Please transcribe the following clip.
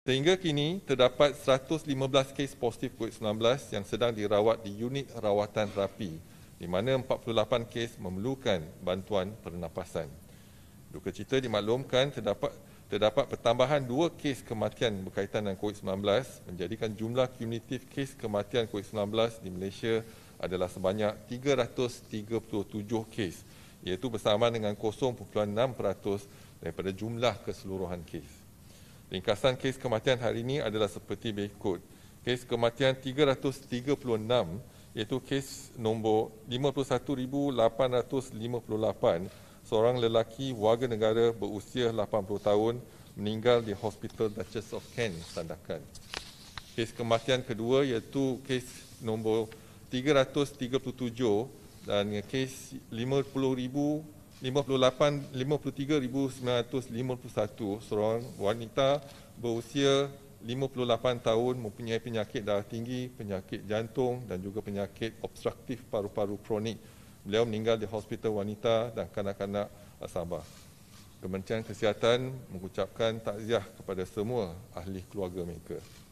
Sehingga kini terdapat 115 kes positif COVID-19 yang sedang dirawat di unit rawatan rapi di mana 48 kes memerlukan bantuan pernafasan. Duka cita dimaklumkan terdapat terdapat pertambahan dua kes kematian berkaitan dengan COVID-19 menjadikan jumlah kumulatif kes kematian COVID-19 di Malaysia adalah sebanyak 337 kes iaitu bersamaan dengan 0.6% daripada jumlah keseluruhan kes. Ringkasan kes kematian hari ini adalah seperti berikut. Kes kematian 336 iaitu kes nombor 51,858 seorang lelaki warga negara berusia 80 tahun meninggal di Hospital Duchess of Kent, Sandakan. Kes kematian kedua iaitu kes nombor 337 dan kes 58,953,951 seorang wanita berusia 58 tahun mempunyai penyakit darah tinggi, penyakit jantung dan juga penyakit obstruktif paru-paru kronik. Beliau meninggal di Hospital Wanita dan Kanak-Kanak Sabah. Kementerian Kesihatan mengucapkan takziah kepada semua ahli keluarga mereka.